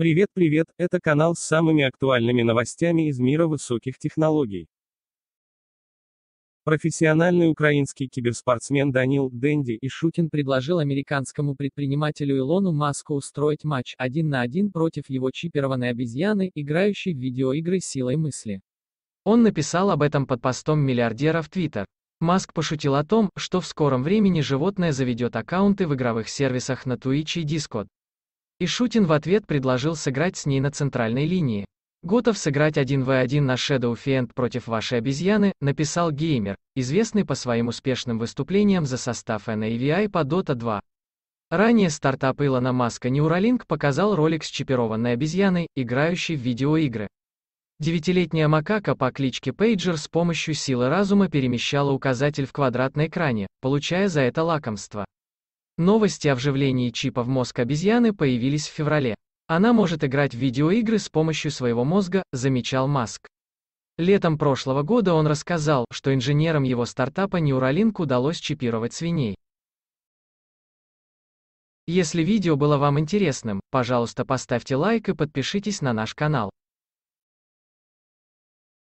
Привет, привет, это канал с самыми актуальными новостями из мира высоких технологий. Профессиональный украинский киберспортсмен Данил Дэнди и Шутин предложил американскому предпринимателю Илону Маску устроить матч один на один против его чипированной обезьяны, играющей в видеоигры силой мысли. Он написал об этом под постом миллиардера в Твиттер. Маск пошутил о том, что в скором времени животное заведет аккаунты в игровых сервисах на Twitch и Discord. И Шутин в ответ предложил сыграть с ней на центральной линии. Готов сыграть 1v1 на Shadow Fiend против вашей обезьяны, написал геймер, известный по своим успешным выступлениям за состав NAVI по Dota 2. Ранее стартап Илона Маска Neuralink показал ролик с чипированной обезьяной, играющей в видеоигры. Девятилетняя макака по кличке Пейджер с помощью силы разума перемещала указатель в квадрат на экране, получая за это лакомство. Новости о вживлении чипа в мозг обезьяны появились в феврале. Она может играть в видеоигры с помощью своего мозга, замечал Маск. Летом прошлого года он рассказал, что инженерам его стартапа Neuralink удалось чипировать свиней. Если видео было вам интересным, пожалуйста поставьте лайк и подпишитесь на наш канал.